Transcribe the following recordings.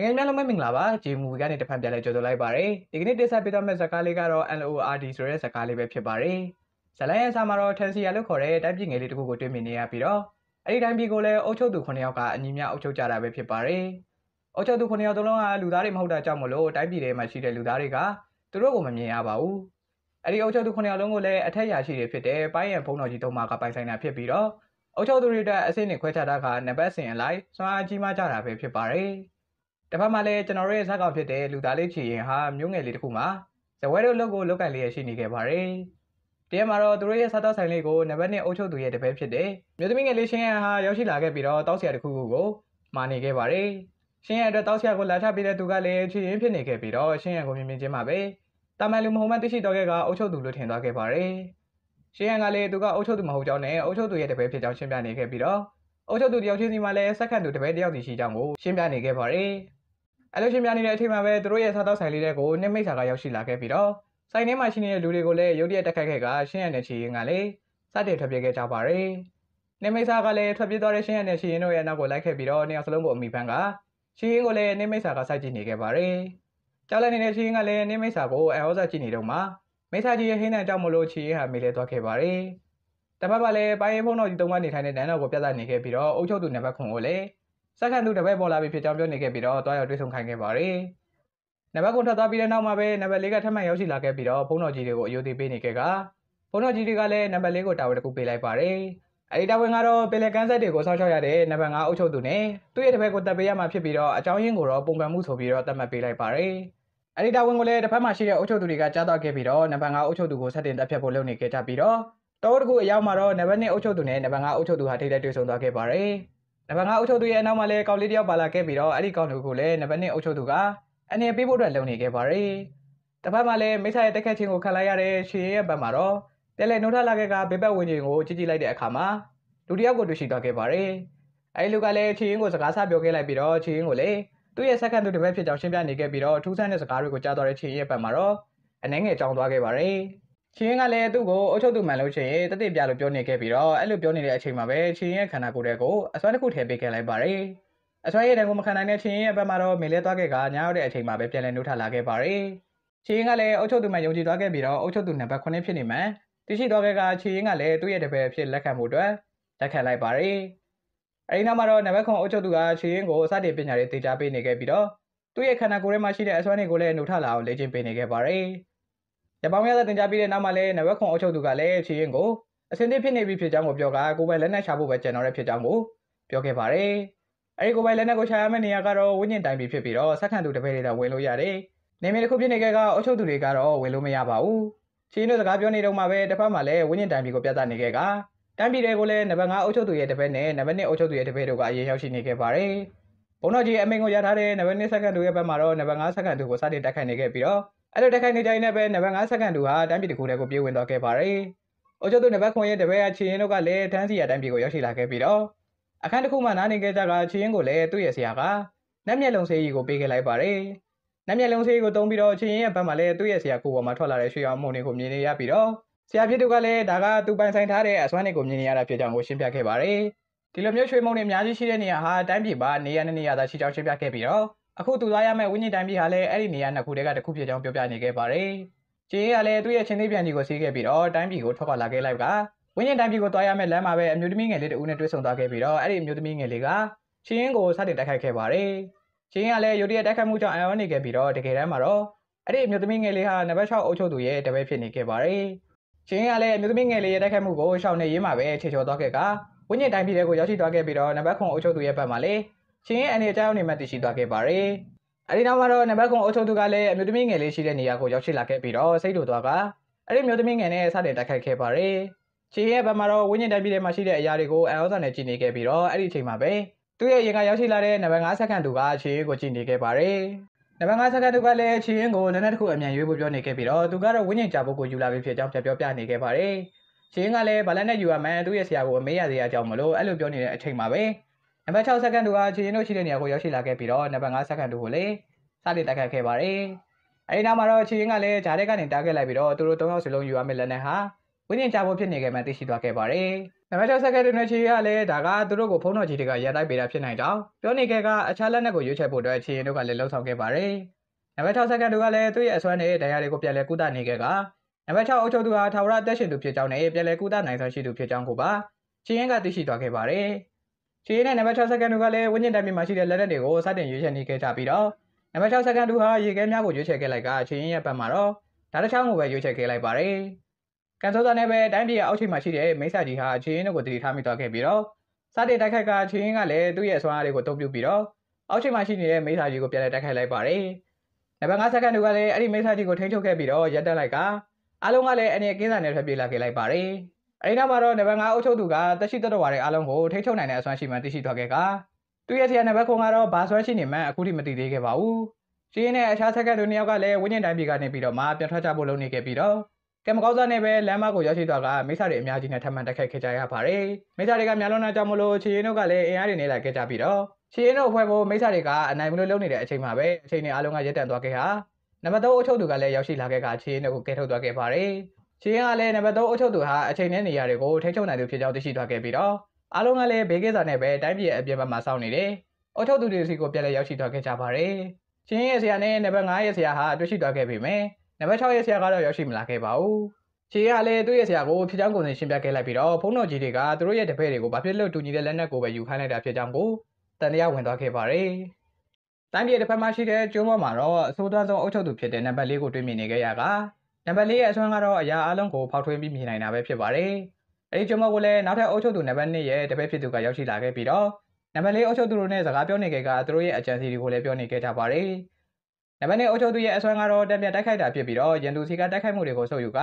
တကယ်များလုံးမမင်္ဂလာပါဂျေမူကနေတဖန်ပြန်လဲကြိုဆိုလိုက်ပါရစေဒီကနေ့တင်ဆက်ပေးသွားမယ့်ဇာတ်ကားလေးကတော့ LORD ဆိုတဲ့ဇာတ်ကားလေးပဲဖြစ်ပါတယ်ဇလိုင်းရဲ့ဆာမှာတော့ Tensia လို့ခေါ်တဲ့တိုင်းပြည်ငယ်လေးတစ်ခုကိုတွေ့မြင်နေရပြီးတော့အဲ့ဒီတိုင်းပြည်ကိုလည်းအုပ်ချုပ်သူ9ယောက်ကအညီမျှအုပ်ချုပ်ကြတာပဲဖြစ်ပါတယ်အုပ်ချုပ်သူ9ယောက်သလုံးကလူသားတွေမဟုတ်တာကြောင့်မလို့တိုင်းပြည်ထဲမှာရှိတဲ့လူသားတွေကသူတို့ကိုမမြင်ရပါဘူးအဲ့ဒီအုပ်ချုပ်သူ9ယောက်လုံးကိုလည်းအထက်ရာရှိတွေဖြစ်တဲ့ပိုင်းရန်ဘုံတော်ကြီးသုံးပါးကပိုင်ဆိုင်တာဖြစ်ပြီးတော့အုပ်ချုပ်သူတွေအတွက်အဆင့်နဲ့ခွဲခြားတာကနံပါတ်စဉ်အလိုက်စွမ်းအားကြီးမားကြတာပဲဖြစ်ပါတယ်။တစ်ဖက်မှာလည်းကျွန်တော်ရဲ့ဇာတ်ကောင်ဖြစ်တဲ့လူသားလေးချီရင်ဟာမျိုးငယ်လေးတစ်ခုမှာဇဝဲတို့လုပ်ကိုလုပ်ကန်လေးရရှိနေခဲ့ပါတယ်။တကယ်မှာတော့သူတို့ရဲ့စားတောက်ဆိုင်လေးကိုနံပါတ်1အုပ်ချုပ်သူရဲ့တပည့်ဖြစ်တဲ့မြို့သမီးငယ်လေးရှင်ရန်ဟာရောက်ရှိလာခဲ့ပြီးတော့တောက်ဆရာတစ်ခုခုကိုမာနေခဲ့ပါတယ်။ရှင်ရန်အတွက်တောက်ဆရာကိုလာချပေးတဲ့သူကလည်းချီရင်ဖြစ်နေခဲ့ပြီးတော့ရှင်ရန်ကိုမြင်မြင်ချင်းမှာပဲတာမန်လူမဟုတ်မှသိရှိတော့ခဲ့ကအုပ်ချုပ်သူလို့ထင်သွားခဲ့ပါတယ်။ရှင်ရန်ကလည်းသူကအုပ်ချုပ်သူမဟုတ်ကြောင်းနဲ့အုပ်ချုပ်သူရဲ့တပည့်ဖြစ်ကြောင်းရှင်းပြနေခဲ့ပြီးတော့အုပ်ချုပ်သူတယောက်ချင်းစီမှာလည်းစက္ကန့်သူတပည့်တယောက်စီရှိကြောင်းကိုရှင်းပြနေခဲ့ပါတယ်။အလုပ်ရှင်များနေတဲ့အချိန်မှာပဲသူတို့ရဲ့စားသောက်ဆိုင်လေးတွေကိုနှစ်မိတ်ဆာကရောက်ရှိလာခဲ့ပြီးတော့ဆိုင်ထဲမှာရှိနေတဲ့လူတွေကိုလည်းရုတ်တရက်တက်ခတ်ခဲ့ကရှင်းရတဲ့ချီရင်ကလည်းစတင်ထွက်ပြေးခဲ့ကြပါရယ်။နှစ်မိတ်ဆာကလည်းထွက်ပြေးသွားတဲ့ရှင်းရတဲ့ချီရင်တို့ရဲ့နောက်ကိုလိုက်ခဲ့ပြီးတော့နှစ်ယောက်စလုံးကိုအမိပန်းကချီရင်ကိုလည်းနှစ်မိတ်ဆာကစိုက်ကြည့်နေခဲ့ပါရယ်။ကြောက်လန့်နေတဲ့ချီရင်ကလည်းနှစ်မိတ်ဆာကိုအဟောစာကြည့်နေတော့မှမိတ်ဆာကြီးရဲ့ဟင်းတန်ကြောင့်မလို့ချီရင်ဟာမေးလဲသွားခဲ့ပါရယ်။တပတ်ကလည်းပိုင်းရင်ဖုန်းတော်ကြီးတုံးကနေထိုင်တဲ့တန်တော်ကိုပြသနေခဲ့ပြီးတော့အုပ်ချုပ်သူနံပါတ်ခွန်ကိုလည်းစက္ကန့်သူတစ်ဘက်ပေါ်လာပြီးဖြစ်ကြောင်းပြောနေခဲ့ပြီးတော့တွားရောက်တွေ့ဆုံခိုင်းခဲ့ပါတယ်။နံပါတ်ကိုထွက်သွားပြီးတဲ့နောက်မှာပဲနံပါတ်၄ကထပ်မံရောက်ရှိလာခဲ့ပြီးတော့ဖုန်းတော်ကြီးတွေကိုအယုဒိပေးနေခဲ့ကဖုန်းတော်ကြီးတွေကလည်းနံပါတ်၄ကိုတာဝန်တစ်ခုပေးလိုက်ပါတယ်။အဲဒီတာဝန်ကတော့ပင်လယ်ကမ်းဆက်တွေကိုစောင့်ရှောက်ရတဲ့နံပါတ်၅အုပ်ချုပ်သူနဲ့သူ့ရဲ့တစ်ဘက်ကိုတပ်ပေးရမှာဖြစ်ပြီးတော့အကြောင်းရင်းကိုတော့ပုံကံမှုဆိုပြီးတော့သတ်မှတ်ပေးလိုက်ပါတယ်။အဲဒီတာဝန်ကိုလည်းတစ်ဖက်မှာရှိတဲ့အုပ်ချုပ်သူတွေကကြားတော့ခဲ့ပြီးတော့နံပါတ်၅အုပ်ချုပ်သူကိုဆက်တင်တပ်ဖြတ်ဖို့လုပ်နေခဲ့ကြပြီးတော့တော်တကူအရောက်မှာတော့နံပါတ်2အုပ်ချုပ်သူနဲ့နံပါတ်5အုပ်ချုပ်သူဟာထိတိုက်တွေ့ဆုံသွားခဲ့ပါတယ်။နံပါတ်5အုပ်ချုပ်သူရဲ့အနောက်မှာလည်းကောင်လေးတယောက်ပါလာခဲ့ပြီးတော့အဲ့ဒီကောင်လူကိုလည်းနံပါတ်1အုပ်ချုပ်သူကအနည်းပေးဖို့အတွက်လုံနေခဲ့ပါရယ်။တစ်ဖက်မှာလည်းမိဆာရဲ့တက်ခတ်ခြင်းကိုခံလိုက်ရတဲ့ရှင်ရဲ့ဘက်မှာတော့တယ်လေနှုတ်ထလာခဲ့ကဘေးဘက်ဝင်ခြင်းကိုကြည့်ကြည့်လိုက်တဲ့အခါမှာလူတယောက်ကိုတွေ့ရှိသွားခဲ့ပါရယ်။အဲဒီလူကလည်းချီရင်ကိုစကားဆပြောခဲ့လိုက်ပြီးတော့ချီရင်ကိုလည်းသူ့ရဲ့စက္ကန့်သူတစ်ဖက်ဖြစ်ကြောင်းရှင်းပြနေခဲ့ပြီးတော့ထူးဆန်းတဲ့စကားတွေကိုကြားသွားတဲ့ချီရင်ရဲ့ဘက်မှာတော့အနှဲငယ်ကြောင်သွားခဲ့ပါရယ်။ချင်းကလည်းသူ့ကိုအုပ်ချုပ်သူမှန်လို့ရှိရင်တတိပြလို့ပြောနေခဲ့ပြီးတော့အဲ့လိုပြောနေတဲ့အချိန်မှာပဲချင်းရဲ့ခန္ဓာကိုယ်တွေကိုအစွမ်းတစ်ခုထည့်ပေးခဲ့လိုက်ပါတယ်။အစွမ်းရဲ့တန်ကိုမခံနိုင်တဲ့ချင်းရဲ့ဘက်မှာတော့မေလဲသွားခဲ့ကညာရောက်တဲ့အချိန်မှာပဲပြန်လည်နှုတ်ထလာခဲ့ပါတယ်။ချင်းကလည်းအုပ်ချုပ်သူမှန်ယုံကြည်သွားခဲ့ပြီးတော့အုပ်ချုပ်သူနံပါတ်9ဖြစ်နေမှန်းတရှိသွားခဲ့ကချင်းကလည်းသူ့ရဲ့တပည့်အဖြစ်လက်ခံမှုအတွက်လက်ခံလိုက်ပါတယ်။အဲဒီနောက်မှာတော့နံပါတ်9အုပ်ချုပ်သူကချင်းကိုစတင်ပညာရေးသင်ကြားပေးနေခဲ့ပြီးတော့သူ့ရဲ့ခန္ဓာကိုယ်ထဲမှာရှိတဲ့အစွမ်းတွေကိုလည်းနှုတ်ထလာအောင်လေ့ကျင့်ပေးနေခဲ့ပါတယ်။ရပောင်းများစွာတင်ကြပြီးတဲ့နောက်မှာလည်းနဝက်ခွန်အုပ်ချုပ်သူကလည်းဖြည့်ရင်ကိုအစင်သစ်ဖြစ်နေပြီဖြစ်ကြောင်းကိုပြောကာကိုပဲလက်နဲ့ရှာဖို့ပဲကြံတော့တဲ့ဖြစ်ကြောင်းကိုပြောခဲ့ပါတယ်။အဲဒီကိုပဲလက်နဲ့ကိုရှာရမယ့်နေရာကတော့ဝိညာဉ်တိုင်ပြီဖြစ်ပြီးတော့စက္ကန့်သူတစ်ဖက်တွေတော့ဝင်လို့ရတယ်။နေမည်တစ်ခုဖြစ်နေခဲ့ကအုပ်ချုပ်သူတွေကတော့ဝင်လို့မရပါဘူး။ချင်းတို့စကားပြောနေတော့မှပဲတစ်ဖက်မှာလည်းဝိညာဉ်တိုင်ပြီကိုပြသနေခဲ့ကတိုင်းပြည်တွေကိုလည်းနံပါတ်5အုပ်ချုပ်သူရဲ့တစ်ဖက်နဲ့နံပါတ်2အုပ်ချုပ်သူရဲ့တစ်ဖက်တို့ကအရေးရောက်ရှိနေခဲ့ပါတယ်။ဘုံတော်ကြီးအမိန်ကိုရထားတဲ့နံပါတ်2စက္ကန့်သူရဲ့ဘက်မှာတော့နံပါတ်5စက္ကန့်သူကိုစတင်တိုက်ခိုက်နေခဲ့ပြီးတော့အဲ့လိုတက်ခိုက်နေတိုင်းနဲ့ပဲနံပါတ်5စက္ကန့်တူဟာတိုင်းပြည်တစ်ခုတည်းကိုပြေးဝင်သွားခဲ့ပါတယ်။အိုချိုတို့နံပါတ်ခွန်ရဲ့တပည့်အချင်းရင်တို့ကလည်းတန်းစီရတိုင်းပြည်ကိုရောက်ရှိလာခဲ့ပြီးတော့အခန်းတစ်ခုမှနားနေခဲ့ကြကချင်းရင်ကိုလည်းသူ့ရဲ့ဆရာကနတ်မျက်လုံးဆေးကြီးကိုပေးခဲ့လိုက်ပါတယ်။နတ်မျက်လုံးဆေးကြီးကိုတုံးပြီးတော့ချင်းရင်ရဲ့ဘက်မှာလည်းသူ့ရဲ့ဆရာကိုပေါ်မှာထွက်လာတဲ့ရွှေရောင်မှုန်တွေကိုမြင်နေရပြီးတော့ဆရာဖြစ်သူကလည်းဒါကသူပိုင်ဆိုင်ထားတဲ့အစွမ်းတွေကိုမြင်နေရတာဖြစ်ကြောင်းကိုရှင်းပြခဲ့ပါတယ်။ဒီလိုမျိုးရွှေမုံတွေအများကြီးရှိတဲ့နေရာဟာတိုင်းပြည်မှာနေရာနဲ့နေရာသာရှိကြောင်းရှင်းပြခဲ့ပြီးတော့အခုသူသားရမယ့်ဝိညာဉ်တိုင်းပြည်ဟာလည်းအဲ့ဒီနေရာနှစ်ခုတည်းကတစ်ခုဖြစ်ကြောင်းပြောပြနေခဲ့ပါတယ်။ချင်းရဲကလည်းသူ့ရဲ့ချင်းသေးပြန်ကြီးကိုစီးခဲ့ပြီးတော့တိုင်းပြည်ကိုထွက်ခွာလာခဲ့လိုက်ကဝိညာဉ်တိုင်းပြည်ကိုသွားရမယ့်လမ်းမှာပဲအမျိုးသမီးငယ်လေးတဦးနဲ့တွေ့ဆုံသွားခဲ့ပြီးတော့အဲ့ဒီအမျိုးသမီးငယ်လေးကချင်းရင်ကိုစတင်တိုက်ခိုက်ခဲ့ပါတယ်။ချင်းကလည်းရုတ်တရက်တိုက်ခိုက်မှုကြောင့်အံ့ဩနေခဲ့ပြီးတော့တကယ်တမ်းမှာတော့အဲ့ဒီအမျိုးသမီးငယ်လေးဟာနံပါတ်6အုပ်ချုပ်သူရဲ့တပည့်ဖြစ်နေခဲ့ပါတယ်။ချင်းကလည်းအမျိုးသမီးငယ်လေးရဲ့တိုက်ခိုက်မှုကိုရှောင်နေရင်းမှာပဲခြေချော်သွားခဲ့ကဝိညာဉ်တိုင်းပြည်တွေကိုရောက်ရှိသွားခဲ့ပြီးတော့နံပါတ်9အုပ်ချုပ်သူရဲ့ဘက်မှာလည်းချင်းရဲ့အနေအထားအနေနဲ့တရှိသွားခဲ့ပါတယ်။အဲဒီနောက်မှာတော့နံပါတ်9အုပ်ချုပ်သူကလည်းအမျိုးသမီးငယ်လေးရှိတဲ့နေရာကိုရောက်ရှိလာခဲ့ပြီးတော့စိတ်တို့သွားကအဲဒီမျိုးသမီးငယ်နဲ့စတင်တိုက်ခိုက်ခဲ့ပါတယ်။ချင်းရဲ့ဘက်မှာတော့ဝိညာဉ်တိုင်းပြည်ထဲမှာရှိတဲ့အရာတွေကိုအန်အောဆန်နဲ့ကြည်နေခဲ့ပြီးတော့အဲဒီအချိန်မှာပဲသူ့ရဲ့ရင်ကရောက်ရှိလာတဲ့နံပါတ်9စက္ကန့်သူကချင်းရဲ့ကိုကြည်နေခဲ့ပါတယ်။နံပါတ်9စက္ကန့်သူကလည်းချင်းရဲ့ကိုနည်းနည်းတစ်ခုအမြန်ရွေးဖို့ပြောနေခဲ့ပြီးတော့သူကတော့ဝိညာဉ်ကြဖို့ကိုယူလာပြီးဖြစ်ကြောင်းပြောပြနေခဲ့ပါတယ်။ချင်းကလည်းဗလန်နဲ့ယူရမှန်သူ့ရဲ့ဆရာကိုအမေးရသေးရကြောင်းမလို့အဲ့လိုပြောနေတဲ့အချိန်မှာပဲ။နံပါတ်6စက္ကန့်တို့ကခြေရင်းတို့ရှိတဲ့နေရာကိုရောက်ရှိလာခဲ့ပြီးတော့နံပါတ်5စက္ကန့်တို့ကိုလည်းစတင်တိုက်ခတ်ခဲ့ပါတယ်။အဲဒီနောက်မှာတော့ခြေရင်းကလည်းဂျားတဲ့ကနေတားခဲ့လိုက်ပြီးတော့သူတို့၃ယောက်စလုံးယူရမယ့်လက်နက်ဟာဝိညာဉ်ချဖို့ဖြစ်နေခဲ့မှသိရှိသွားခဲ့ပါတယ်။နံပါတ်6စက္ကန့်တို့နဲ့ခြေရင်းကလည်းဒါကသူတို့ကိုဖုံးတော်ကြီးတွေကရတိုက်ပေးတာဖြစ်နိုင်ကြောင်းပြောနေခဲ့ကအခြားလက်နက်ကိုရွေးချယ်ဖို့အတွက်ခြေရင်းတို့ကလည်းလှုံ့ဆော်ခဲ့ပါတယ်။နံပါတ်6စက္ကန့်တို့ကလည်းသူ့ရဲ့အစွမ်းနဲ့ဒဏ်ရာတွေကိုပြန်လည်ကုသနေခဲ့ကနံပါတ်6အုပ်ချုပ်သူဟာထာဝရတက်ရှင်သူဖြစ်ကြောင်းနဲ့ပြန်လည်ကုသနိုင်စွမ်းရှိသူဖြစ်ကြောင်းကိုပါခြေရင်းကသိရှိသွားခဲ့ပါတယ်။ချွေရည်နဲ့နံပါတ်6စက္ကန့်တို့ကလည်းဝိညာဉ်တိုင်းမှာရှိတဲ့လက်နက်တွေကိုစတင်ရွေးချယ်နေခဲ့ကြပြီးတော့နံပါတ်6စက္ကန့်တို့ဟာရေခဲများကိုရွေးချယ်ခဲ့လိုက်ကချွေရည်ရဲ့ဘက်မှာတော့ဓာတ်တစ်ချောင်းကိုပဲရွေးချယ်ခဲ့လိုက်ပါတယ်။ကန်ဆိုတာနဲ့ပဲတိုင်းပြည်ရဲ့အောက်ခြေမှာရှိတဲ့မိဆာကြီးဟာချွေရည်တို့ကိုတည်ထားမိသွားခဲ့ပြီးတော့စတင်တိုက်ခိုက်ကချွေရည်ကလည်းသူ့ရဲ့ဆွမ်းအားတွေကိုတုံ့ပြုပြီးတော့အောက်ခြေမှာရှိနေတဲ့မိဆာကြီးကိုပြန်လည်တိုက်ခိုက်လိုက်ပါတယ်။နံပါတ်5စက္ကန့်တို့ကလည်းအဲ့ဒီမိဆာကြီးကိုထိန်းချုပ်ခဲ့ပြီးတော့ရပ်တက်လိုက်ကအားလုံးကလည်းအနေကင်းစာနဲ့ထွက်ပြေးလာခဲ့လိုက်ပါတယ်။အဲဒီနောက်မှာတော့နံပါတ်5အုပ်ချုပ်သူကတက်ရှိတက်တော်ဝါတွေအားလုံးကိုထိချုပ်နိုင်တဲ့အစွမ်းရှိမှသိရှိသွားခဲ့ကသူရဲ့ဆရာနံပါတ်9ကတော့ဘာဆွဲရှိနေမှအခုထိမသိသေးခဲ့ပါဘူးရှင်းနဲ့အခြားဆက်ကတို့နှစ်ယောက်ကလည်းဝိညာဉ်တိုင်းပြည်ကနေပြီးတော့မှပြန်ထွက်ကြဖို့လုပ်နေခဲ့ပြီးတော့ကံမကောင်းစားနဲ့ပဲလမ်းမကိုရောက်ရှိသွားကမိစ္ဆာတွေအများကြီးနဲ့ထပ်မံတက်ခတ်ခဲ့ကြရပါတယ်မိစ္ဆာတွေကများလွန်တာကြောင့်မလို့ချီရင်တို့ကလည်းအင်အားတွေနဲ့လာခဲ့ကြပြီးတော့ချီရင်တို့အဖွဲ့ကိုမိစ္ဆာတွေကအနိုင်မလို့လုပ်နေတဲ့အချိန်မှာပဲအချိန်နဲ့အားလုံးကရပ်တန့်သွားခဲ့ဟာနံပါတ်3အုပ်ချုပ်သူကလည်းရောက်ရှိလာခဲ့ကချီရင်တို့ကိုကဲထုတ်သွားခဲ့ပါတယ်ရှင်ကလည်းနံပါတ်3အုပ်ချုပ်သူဟာအချိန်နဲ့နေရာတွေကိုထိချုပ်နိုင်သူဖြစ်ကြောင်းသိရှိသွားခဲ့ပြီးတော့အားလုံးကလည်းဘေးကင်းစာနဲ့ပဲတိုင်းပြည်အပြင်ဘက်မှာစောင့်နေတယ်။အုပ်ချုပ်သူတွေစီကိုပြန်လည်ရောက်ရှိသွားခဲ့ကြပါတယ်။ရှင်ရဲ့ဆရာနဲ့နံပါတ်5ရဲ့ဆရာဟာတွေ့ရှိသွားခဲ့ပေမယ့်နံပါတ်6ရဲ့ဆရာကတော့ရောက်ရှိမလာခဲ့ပါဘူး။ရှင်ကလည်းသူ့ရဲ့ဆရာကိုဖြစ်ကြောင်းကိုယ်တိုင်ရှင်းပြခဲ့လိုက်ပြီးတော့ဖုန်းတော်ကြီးတွေကသူတို့ရဲ့တပည့်တွေကိုဘာဖြစ်လို့တူညီတဲ့လက်နက်ကိုပဲယူခိုင်းလိုက်တာဖြစ်ကြောင်းကိုတန်တရားဝင်သွားခဲ့ပါတယ်။တိုင်းပြည်တစ်ဖက်မှာရှိတဲ့ကျိုးမော့မှာတော့အဆိုးသွမ်းဆုံးအုပ်ချုပ်သူဖြစ်တဲ့နံပါတ်၄ကိုတွေ့မြင်နေခဲ့ရတာ။နံပါတ်၄ရဲ့အစွမ်းကတော့အရာအလုံးကိုဖောက်ထွင်းပြီးမြင်နိုင်တာပဲဖြစ်ပါတယ်။အဲဒီကျွန်မကိုလည်းနောက်ထပ်အုပ်ချုပ်သူနံပါတ်၂ရဲ့တပည့်ဖြစ်သူကရောက်ရှိလာခဲ့ပြီးတော့နံပါတ်၄အုပ်ချုပ်သူတို့နဲ့စကားပြောနေခဲ့ကသူတို့ရဲ့အကြံစီတွေကိုလည်းပြောနေခဲ့ကြပါတယ်။နံပါတ်၄အုပ်ချုပ်သူရဲ့အစွမ်းကတော့တက်ပြတ်တိုက်ခိုက်တာဖြစ်ပြီးတော့ရန်သူစီကတိုက်ခိုက်မှုတွေကိုဆုပ်ယူက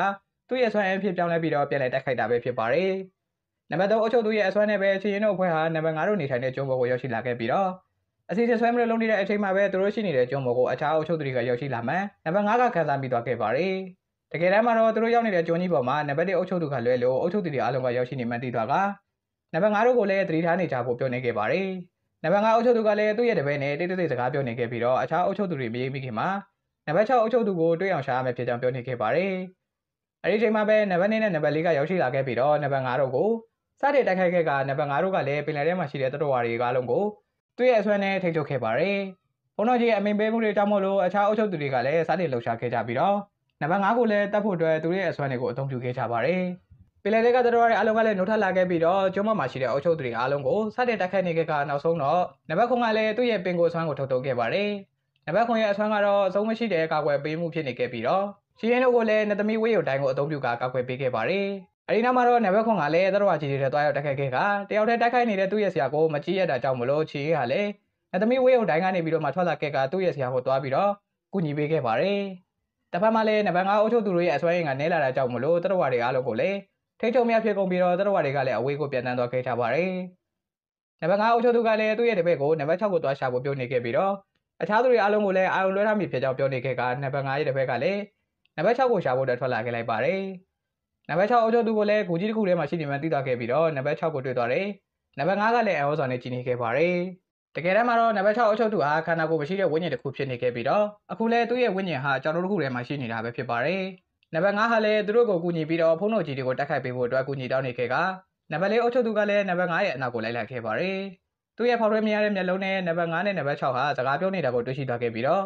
သူ့ရဲ့အစွမ်းအဖြစ်ပြောင်းလဲပြီးတော့ပြန်လည်တိုက်ခိုက်တာပဲဖြစ်ပါတယ်။နံပါတ်၃အုပ်ချုပ်သူရဲ့အစွမ်းနဲ့ပဲချီရင်တို့အဖွဲ့ဟာနံပါတ်၅တို့နေထိုင်တဲ့ကျွန်းပေါ်ကိုရောက်ရှိလာခဲ့ပြီးတော့အစီအစဉ်ဆွဲမလို့လုပ်နေတဲ့အချိန်မှာပဲသူတို့ရှိနေတဲ့ကျွန်းပေါ်ကိုအခြားအုပ်ချုပ်သူတွေကရောက်ရှိလာမှနံပါတ်၅ကခံစားမိသွားခဲ့ပါတယ်။တကယ်တမ်းမှာတော့သူတို့ရောက်နေတဲ့ဂျွန်ကြီးပေါ်မှာနံပါတ်1အုပ်ချုပ်သူကလွဲလို့အုပ်ချုပ်သူတွေအားလုံးကရောက်ရှိနေမှသိသွားကနံပါတ်5တို့ကိုလည်းသတိထားနေကြဖို့ပြောနေခဲ့ပါတယ်။နံပါတ်5အုပ်ချုပ်သူကလည်းသူ့ရဲ့တပည့်နဲ့တိတ်တိတ်စကားပြောနေခဲ့ပြီးတော့အခြားအုပ်ချုပ်သူတွေမရေးမိခင်မှာနံပါတ်6အုပ်ချုပ်သူကိုတွေ့အောင်ရှာရမယ်ဖြစ်ကြောင်းပြောနေခဲ့ပါတယ်။အဲဒီအချိန်မှာပဲနံပါတ်2နဲ့နံပါတ်4ကရောက်ရှိလာခဲ့ပြီးတော့နံပါတ်5တို့ကိုစတဲ့တိုက်ခိုက်ခဲ့ကနံပါတ်5တို့ကလည်းပင်လယ်ထဲမှာရှိတဲ့တတော်ဝါတွေအားလုံးကိုသူ့ရဲ့အဆွဲနဲ့ထိတ်ထုတ်ခဲ့ပါတယ်။ဘုန်းတော်ကြီးအမိန်ပေးမှုတွေကြောင့်မို့လို့အခြားအုပ်ချုပ်သူတွေကလည်းစတဲ့လှုပ်ရှားခဲ့ကြပြီးတော့နံပါတ်5ကိုလည်းတတ်ဖို့အတွက်သူရဲ့အစွမ်းတွေကိုအသုံးပြုခဲ့ကြပါတယ်။ပင်လယ်တွေကတတော်ရဲအားလုံးကလည်းနှုတ်ထလာခဲ့ပြီးတော့ကျွမ်းမမှာရှိတဲ့အုပ်ချုပ်သူတွေအားလုံးကိုစတင်တိုက်ခိုက်နေခဲ့ကနောက်ဆုံးတော့နံပါတ်9ကလည်းသူ့ရဲ့ပင်ကိုအစွမ်းကိုထုတ်ထုတ်ခဲ့ပါတယ်။နံပါတ်9ရဲ့အစွမ်းကတော့အဆုံးမရှိတဲ့ကာကွယ်ပေးမှုဖြစ်နေခဲ့ပြီးတော့ရှင်ရင်တို့ကိုလည်းနသမီဝေးရုံတိုင်းကိုအသုံးပြုကာကာကွယ်ပေးခဲ့ပါတယ်။အဲဒီနောက်မှာတော့နံပါတ်9ကလည်းသတော်ဝကြီးတွေနဲ့တွားရောက်တိုက်ခိုက်ခဲ့ကတယောက်တည်းတိုက်ခိုက်နေတဲ့သူ့ရဲ့ဆရာကိုမကြည့်ရတာကြောင့်မလို့ချီကလည်းအသမီးဝေးအောင်တိုင်းကနေပြီးတော့မှထွက်လာခဲ့ကသူ့ရဲ့ဆရာကိုတွားပြီးတော့ကူညီပေးခဲ့ပါတယ်။တစ်ဖက်မှာလည်းနဗန်ကားအုပ်ချုပ်သူတို့ရဲ့အစွဲရင်ကနဲလာတာကြောင့်မလို့တရဝါတွေအားလုံးကိုလည်းထိတ်ချုံမြဖြစ်ကုန်ပြီးတော့တရဝါတွေကလည်းအဝေးကိုပြန်တန်းသွားခဲ့ကြပါတယ်။နဗန်ကားအုပ်ချုပ်သူကလည်းသူ့ရဲ့တပည့်ကိုနံပါတ်6ကိုသွားရှာဖို့ပြောနေခဲ့ပြီးတော့အခြားသူတွေအားလုံးကိုလည်းအာရုံလွှဲထားမိဖြစ်ကြောင်းပြောနေခဲ့ကနံပါတ်9ရဲ့တပည့်ကလည်းနံပါတ်6ကိုရှာဖို့အတွက်ထွက်လာခဲ့လိုက်ပါတယ်။နံပါတ်6အုပ်ချုပ်သူကိုလည်းဂူကြီးတစ်ခုထဲမှာရှိနေမှသိသွားခဲ့ပြီးတော့နံပါတ်6ကိုတွေ့သွားတယ်။နံပါတ်9ကလည်းအဟောဆောင်နဲ့ကြီးနေခဲ့ပါတယ်။တကယ်တမ်းမှာတော့နံပါတ်6အုပ်ချုပ်သူဟာခန္ဓာကိုယ်မရှိတဲ့ဝိညာဉ်တစ်ခုဖြစ်နေခဲ့ပြီးတော့အခုလဲသူ့ရဲ့ဝိညာဉ်ဟာကျွန်တော်တို့ခုထဲမှာရှိနေတာပဲဖြစ်ပါတယ်။နံပါတ်5ဟာလည်းသူတို့ကိုကူညီပြီးတော့ဖုန်းတို့ကြီးတွေကိုတိုက်ခိုက်ပေးဖို့အတွက်ကူညီတောင်းနေခဲ့ကနံပါတ်၄အုပ်ချုပ်သူကလည်းနံပါတ်5ရဲ့အနောက်ကိုလိုက်လာခဲ့ပါတယ်။သူ့ရဲ့ဖောက်ထွေးမရတဲ့မျက်လုံးနဲ့နံပါတ်5နဲ့နံပါတ်6ဟာစကားပြောနေတာကိုတွေ့ရှိသွားခဲ့ပြီးတော့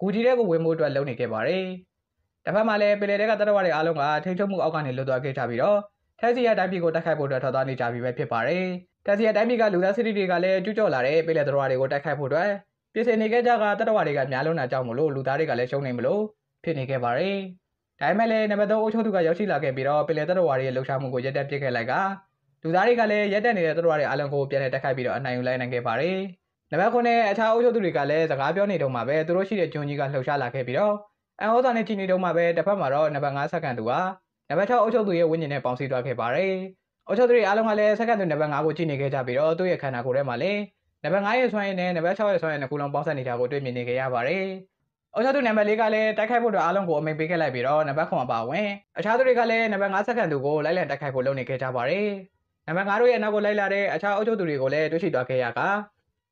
ကူကြီးတဲ့ကိုဝင်မှုအတွက်လုပ်နေခဲ့ပါတယ်။တစ်ဖက်မှာလည်းပလေတဲ့ကတရဝတွေအားလုံးကထိန်းချုပ်မှုအောက်ကနေလွတ်သွားခဲ့ကြပြီးတော့ထဲစီရတိုင်းပြည်ကိုတိုက်ခိုက်ဖို့အတွက်ထွက်သွားနေကြပြီပဲဖြစ်ပါတယ်။တန်စီယာတိုင်းပြည်ကလူသားစစ်တီတွေကလည်းကျူးကျော်လာတဲ့ပြည်လက်သတ္တဝါတွေကိုတိုက်ခိုက်ဖို့အတွက်ပြည်စင်နေခဲ့ကြကသတ္တဝါတွေကများလွန်းတာကြောင့်မလို့လူသားတွေကလည်းရှုံးနေမလို့ဖြစ်နေခဲ့ပါတယ်။ဒါပေမဲ့လည်းနံပါတ်3အုပ်ချုပ်သူကရောက်ရှိလာခဲ့ပြီးတော့ပြည်လက်သတ္တဝါတွေရဲ့လှုပ်ရှားမှုကိုရပ်တန့်ပစ်ခဲ့လိုက်ကလူသားတွေကလည်းရပ်တန့်နေတဲ့သတ္တဝါတွေအလုံးကိုပြန်လည်တိုက်ခိုက်ပြီးတော့အနိုင်ယူလိုက်နိုင်ခဲ့ပါတယ်။နံပါတ်9အခြားအုပ်ချုပ်သူတွေကလည်းစကားပြောနေတုန်းမှာပဲသူတို့ရှိတဲ့ကျွန်းကြီးကလှုပ်ရှားလာခဲ့ပြီးတော့အန်ဟောတာနဲ့ကြည်နေတုန်းမှာပဲတစ်ဖက်မှာတော့နံပါတ်5စက္ကန့်သူဟာနံပါတ်6အုပ်ချုပ်သူရဲ့ဝိညာဉ်နဲ့ပေါင်းစည်းသွားခဲ့ပါတယ်။အော်ချုပ်သူတွေအားလုံးကလည်းစက္ကန့်သူနံပါတ်5ကိုကြည့်နေခဲ့ကြပြီးတော့သူ့ရဲ့ခန္ဓာကိုယ်ထဲမှာလည်းနံပါတ်5ရဲ့ဆွမ်းရည်နဲ့နံပါတ်6ရဲ့ဆွမ်းရည်နှစ်ခုလုံးပေါင်းစပ်နေတာကိုတွေ့မြင်နေခဲ့ရပါတယ်။အော်ချုပ်သူနံပါတ်၄ကလည်းတိုက်ခိုက်ဖို့အတွက်အားလုံးကိုအမိန့်ပေးခဲ့လိုက်ပြီးတော့နံပါတ်9အပါဝင်အခြားသူတွေကလည်းနံပါတ်5စက္ကန့်သူကိုလိုက်လံတိုက်ခိုက်ဖို့လုပ်နေခဲ့ကြပါတယ်။နံပါတ်5တို့ရဲ့နောက်ကိုလိုက်လာတဲ့အခြားအော်ချုပ်သူတွေကိုလည်းတွေ့ရှိသွားခဲ့ရက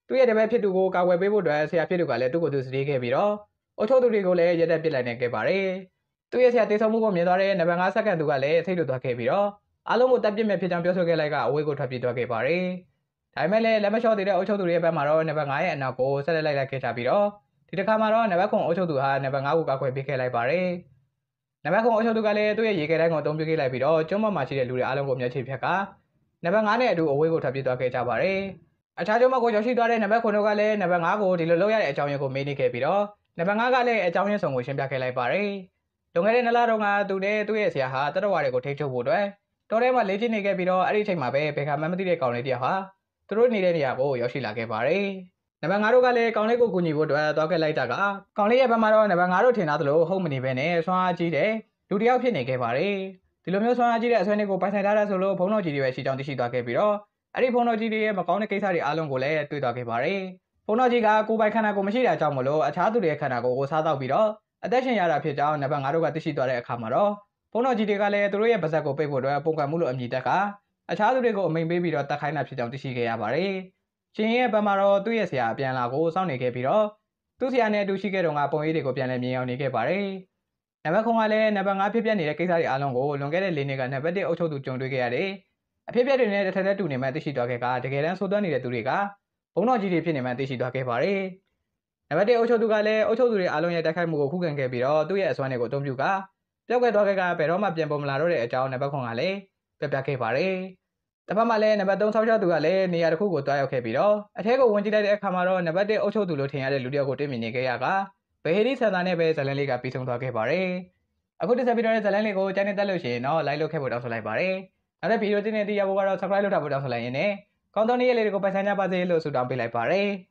သူ့ရဲ့တပည့်ဖြစ်သူကိုကာကွယ်ပေးဖို့အတွက်ဆရာဖြစ်သူကလည်းသူ့ကိုယ်သူစတေးခဲ့ပြီးတော့အော်ချုပ်သူတွေကိုလည်းရက်တက်ပစ်လိုက်နေခဲ့ပါတယ်။သူ့ရဲ့ဆရာတေဆုံးမှုကိုမြင်သွားတဲ့နံပါတ်5စက္ကန့်သူကလည်းထိတ်လွတ်သွားခဲ့ပြီးတော့အားလုံးကိုတပ်ပစ်မဲ့ဖြစ်ကြောင်းပြောဆိုခဲ့လိုက်ကအဝေးကိုထွက်ပြေးသွားခဲ့ပါတယ်။ဒါပေမဲ့လည်းလက်မလျှော့သေးတဲ့အုပ်ချုပ်သူရဲ့ဘက်မှာတော့နံပါတ်9ရဲ့အနောက်ကိုဆက်လက်လိုက်လိုက်ခဲ့ချပြီးတော့ဒီတစ်ခါမှာတော့နံပါတ်9အုပ်ချုပ်သူဟာနံပါတ်9ကိုကာကွယ်ပေးခဲ့လိုက်ပါတယ်။နံပါတ်9အုပ်ချုပ်သူကလည်းသူ့ရဲ့ရေခဲတိုင်းကိုအသုံးပြုခဲ့လိုက်ပြီးတော့ကျွန်းပေါ်မှာရှိတဲ့လူတွေအားလုံးကိုမျက်ခြေဖြတ်ကနံပါတ်9နဲ့အတူအဝေးကိုထွက်ပြေးသွားခဲ့ကြပါတယ်။အခြားကျွန်းပေါ်ကိုရောက်ရှိသွားတဲ့နံပါတ်9တို့ကလည်းနံပါတ်9ကိုဒီလိုလောက်ရတဲ့အကြောင်းရင်းကိုမေးနေခဲ့ပြီးတော့နံပါတ်9ကလည်းအကြောင်းရင်းစုံကိုရှင်းပြခဲ့လိုက်ပါတယ်။လွန်ခဲ့တဲ့နှစ်လတုန်းကသူနဲ့သူ့ရဲ့ဆရာဟာတတော်ဝါတွေကိုထိန်းချုပ်ဖို့အတွက်တော်ထဲမှာလေ့ကျင့်နေခဲ့ပြီးတော့အဲ့ဒီအချိန်မှာပဲဘယ်ကမှမသိတဲ့ကောင်လေးတယောက်ဟာသူတို့နေတဲ့နေရာကိုရောက်ရှိလာခဲ့ပါတယ်။နံပါတ်5တို့ကလည်းကောင်လေးကိုကူညီဖို့အတွက်သွားခဲ့လိုက်တာကကောင်လေးရဲ့ဘက်မှာတော့နံပါတ်5တို့ထင်သားသလိုဟုတ်မနေပဲနဲ့ဆွမ်းအားကြီးတဲ့လူတစ်ယောက်ဖြစ်နေခဲ့ပါတယ်။ဒီလိုမျိုးဆွမ်းအားကြီးတဲ့အဆွဲတွေကိုပိုင်ဆိုင်ထားတဲ့ဆိုလို့ဘုံတော်ကြီးတွေပဲရှိကြောင်းသိရှိသွားခဲ့ပြီးတော့အဲ့ဒီဘုံတော်ကြီးတွေရဲ့မကောင်းတဲ့ကိစ္စတွေအားလုံးကိုလည်းတွေ့သွားခဲ့ပါတယ်။ဘုံတော်ကြီးကကိုယ်ပိုင်ခန္ဓာကိုမရှိတာကြောင့်မလို့အခြားသူတွေရဲ့ခန္ဓာကိုကိုစားတော့ပြီးတော့အသက်ရှင်ရတာဖြစ်ကြောင်းနံပါတ်5တို့ကသိရှိသွားတဲ့အခါမှာတော့ုံတော်ကြီးတွေကလည်းသူတို့ရဲ့ပါဇက်ကိုပိတ်ဖို့အတွက်ပုံကံမှုလို့အမည်တက်ကအခြားသူတွေကိုအမိန်ပေးပြီးတော့တတ်ခိုင်းတာဖြစ်ကြောင်းသိရှိခဲ့ရပါတယ်။ရှင်ရဲ့ဘက်မှာတော့သူ့ရဲ့ဆရာအပြန်လာကိုစောင့်နေခဲ့ပြီးတော့သူ့ဆရာနဲ့အတူရှိခဲ့တော့ကပုံရိပ်တွေကိုပြန်လည်မြင်ရောက်နေခဲ့ပါတယ်။နံပါတ်9ကလည်းနံပါတ်9ဖြစ်ပျက်နေတဲ့ကိစ္စတွေအားလုံးကိုလွန်ခဲ့တဲ့၄နှစ်ကနံပါတ်1အုပ်ချုပ်သူကြုံတွေ့ခဲ့ရတယ်။အဖြစ်အပျက်တွေနဲ့တစ်ထက်တည်းတူနေမှသိရှိသွားခဲ့ကတကယ်တမ်းဆိုးသွမ်းနေတဲ့သူတွေကဘုံတော်ကြီးတွေဖြစ်နေမှသိရှိသွားခဲ့ပါတယ်။နံပါတ်1အုပ်ချုပ်သူကလည်းအုပ်ချုပ်သူတွေအားလုံးရဲ့တိုက်ခိုက်မှုကိုခုခံခဲ့ပြီးတော့သူ့ရဲ့အစွမ်းတွေကိုအသုံးပြုကားပျောက်ကွယ်သွားခဲ့ကဘယ်တော့မှပြန်ပေါ်မလာတော့တဲ့အကြောင်းနံပါတ်9ကလည်းပြပြခဲ့ပါတယ်။တစ်ဖက်မှာလည်းနံပါတ်3ဆောက်ချသူကလည်းနေရာတစ်ခုကိုတွားရောက်ခဲ့ပြီးတော့အထက်ကိုဝင်ကြည့်လိုက်တဲ့အခါမှာတော့နံပါတ်1အုပ်ချုပ်သူလို့ထင်ရတဲ့လူတစ်ယောက်ကိုတွေ့မြင်နေခဲ့ရကဘယ်ဟီရီဆန်တာနဲ့ပဲဇလန်လေးကပြီးဆုံးသွားခဲ့ပါတယ်။အခုတက်ဆက်ပြီးတော့ဇလန်လေးကိုကြိုက်နေတတ်လို့ရှိရင်တော့ like လုပ်ခဲ့ဖို့တောင်းဆိုလိုက်ပါတယ်။နောက်တဲ့ဗီဒီယိုတင်တဲ့တရားပေါ်ကတော့ subscribe လုပ်တာဖို့တောင်းဆိုလိုက်ရင်းနဲ့ကောင်းသောနေ့ရက်လေးတွေကိုပတ်စံကြပါစေလို့ဆုတောင်းပေးလိုက်ပါတယ်။